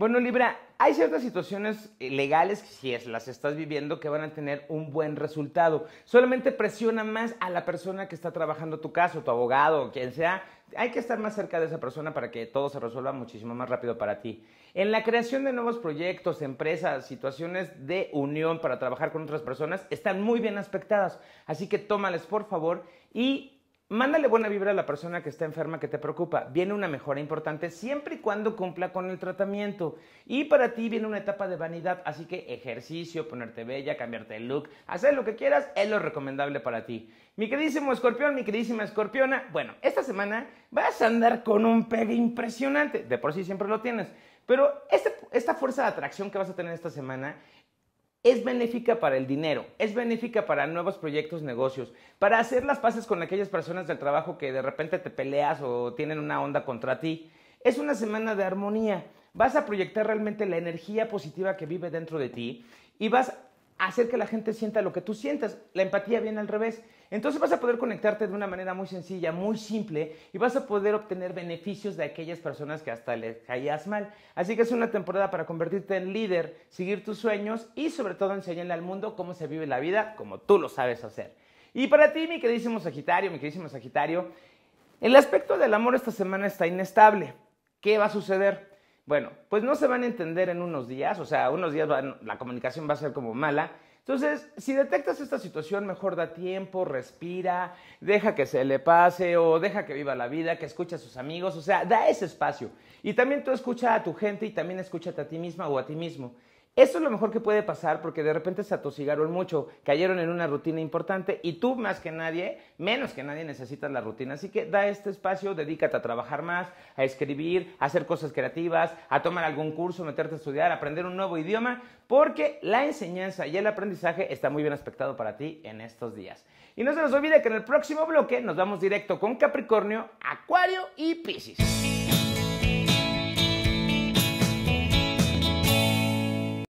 Bueno, Libra, hay ciertas situaciones eh, legales, si es, las estás viviendo, que van a tener un buen resultado. Solamente presiona más a la persona que está trabajando tu caso, tu abogado, quien sea. Hay que estar más cerca de esa persona para que todo se resuelva muchísimo más rápido para ti. En la creación de nuevos proyectos, empresas, situaciones de unión para trabajar con otras personas, están muy bien aspectadas. Así que tómales, por favor, y Mándale buena vibra a la persona que está enferma que te preocupa. Viene una mejora importante siempre y cuando cumpla con el tratamiento. Y para ti viene una etapa de vanidad, así que ejercicio, ponerte bella, cambiarte el look, hacer lo que quieras es lo recomendable para ti. Mi queridísimo escorpión, mi queridísima escorpiona, bueno, esta semana vas a andar con un pegue impresionante. De por sí siempre lo tienes. Pero este, esta fuerza de atracción que vas a tener esta semana es benéfica para el dinero, es benéfica para nuevos proyectos, negocios, para hacer las paces con aquellas personas del trabajo que de repente te peleas o tienen una onda contra ti. Es una semana de armonía. Vas a proyectar realmente la energía positiva que vive dentro de ti y vas hacer que la gente sienta lo que tú sientas. La empatía viene al revés. Entonces vas a poder conectarte de una manera muy sencilla, muy simple y vas a poder obtener beneficios de aquellas personas que hasta les caías mal. Así que es una temporada para convertirte en líder, seguir tus sueños y sobre todo enseñarle al mundo cómo se vive la vida como tú lo sabes hacer. Y para ti, mi queridísimo Sagitario, mi queridísimo Sagitario, el aspecto del amor esta semana está inestable. ¿Qué va a suceder? Bueno, pues no se van a entender en unos días, o sea, unos días la comunicación va a ser como mala. Entonces, si detectas esta situación, mejor da tiempo, respira, deja que se le pase o deja que viva la vida, que escuche a sus amigos, o sea, da ese espacio. Y también tú escucha a tu gente y también escúchate a ti misma o a ti mismo. Eso es lo mejor que puede pasar porque de repente se atosigaron mucho, cayeron en una rutina importante y tú más que nadie, menos que nadie necesitas la rutina. Así que da este espacio, dedícate a trabajar más, a escribir, a hacer cosas creativas, a tomar algún curso, meterte a estudiar, aprender un nuevo idioma, porque la enseñanza y el aprendizaje está muy bien aspectado para ti en estos días. Y no se nos olvide que en el próximo bloque nos vamos directo con Capricornio, Acuario y Piscis.